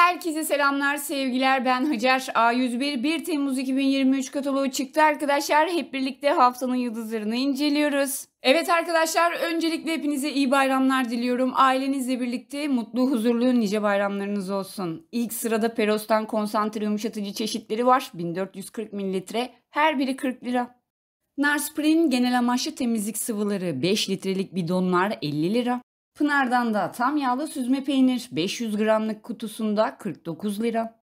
Herkese selamlar, sevgiler. Ben Hacer A101. 1 Temmuz 2023 kataloğu çıktı arkadaşlar. Hep birlikte haftanın yıldızlarını inceliyoruz. Evet arkadaşlar öncelikle hepinize iyi bayramlar diliyorum. Ailenizle birlikte mutlu, huzurlu nice bayramlarınız olsun. İlk sırada Peros'tan konsantre yumuşatıcı çeşitleri var. 1440 mililitre. Her biri 40 lira. Narsprin genel amaçlı temizlik sıvıları 5 litrelik bidonlar 50 lira. Pınar'dan da tam yağlı süzme peynir 500 gramlık kutusunda 49 lira.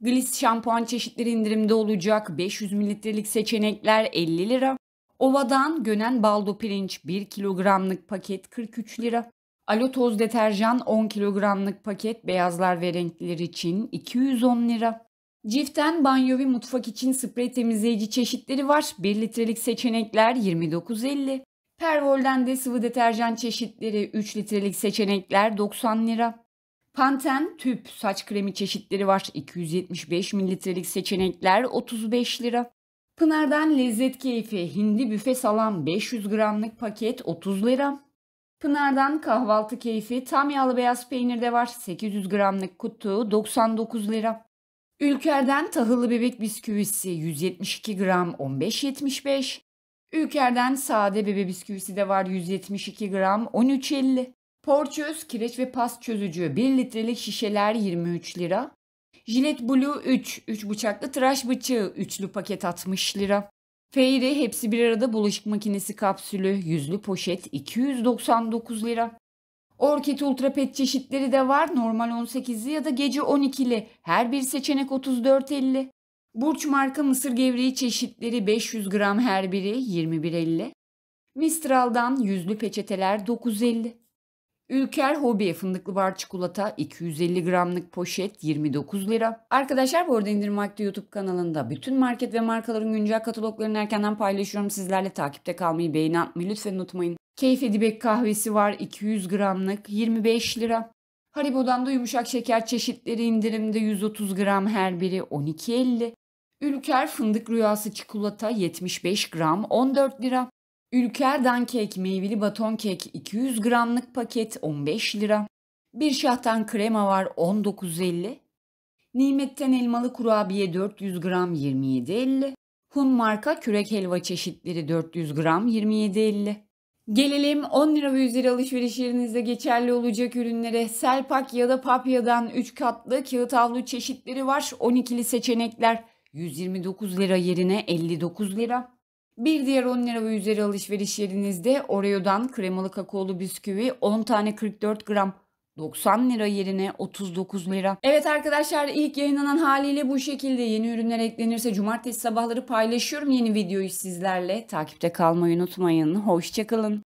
Gliss şampuan çeşitleri indirimde olacak 500 mililitrelik seçenekler 50 lira. Ova'dan Gönen baldo pirinç 1 kilogramlık paket 43 lira. Alo toz deterjan 10 kilogramlık paket beyazlar ve renkliler için 210 lira. Ciften banyo ve mutfak için sprey temizleyici çeşitleri var. 1 litrelik seçenekler 29.50. Pervol'den de sıvı deterjan çeşitleri 3 litrelik seçenekler 90 lira. Panten tüp saç kremi çeşitleri var 275 mililitrelik seçenekler 35 lira. Pınar'dan lezzet keyfi hindi büfe salam 500 gramlık paket 30 lira. Pınar'dan kahvaltı keyfi tam yağlı beyaz peynir de var 800 gramlık kutu 99 lira. Ülker'den tahıllı bebek bisküvisi 172 gram 15.75. Ülker'den sade bebe bisküvisi de var 172 gram 13.50. Porçöz, kireç ve pas çözücü 1 litrelik şişeler 23 lira. Jilet Blue 3, 3 bıçaklı tıraş bıçağı üçlü paket 60 lira. Feyri hepsi bir arada bulaşık makinesi kapsülü yüzlü poşet 299 lira. Orkid Ultra Pet çeşitleri de var normal 18'li ya da gece 12'li her bir seçenek 34.50. Burç marka mısır gevreği çeşitleri 500 gram her biri 21.50. Mistral'dan yüzlü peçeteler 9.50. Ülker Hobi fındıklı bar çikolata 250 gramlık poşet 29 lira. Arkadaşlar bu arada indirim vakti YouTube kanalında bütün market ve markaların güncel kataloglarını erkenden paylaşıyorum. Sizlerle takipte kalmayı, beğeni atmayı lütfen unutmayın. Keyif Edibek kahvesi var 200 gramlık 25 lira. Haribo'dan da yumuşak şeker çeşitleri indirimde 130 gram her biri 12.50. Ülker fındık rüyası çikolata 75 gram 14 lira. Ülker dankek meyveli baton kek 200 gramlık paket 15 lira. Bir şahtan krema var 19.50. Nimetten elmalı kurabiye 400 gram 27.50. Hun marka kürek helva çeşitleri 400 gram 27.50. Gelelim 10 lira ve üzeri alışveriş yerinizde geçerli olacak ürünlere. Selpak ya da papyadan 3 katlı kağıt havlu çeşitleri var. 12'li seçenekler 129 lira yerine 59 lira. Bir diğer 10 lira ve üzeri alışveriş yerinizde Oreo'dan kremalı kakaolu bisküvi 10 tane 44 gram 90 lira yerine 39 lira. Evet arkadaşlar ilk yayınlanan haliyle bu şekilde yeni ürünler eklenirse cumartesi sabahları paylaşıyorum yeni videoyu sizlerle. Takipte kalmayı unutmayın. Hoşçakalın.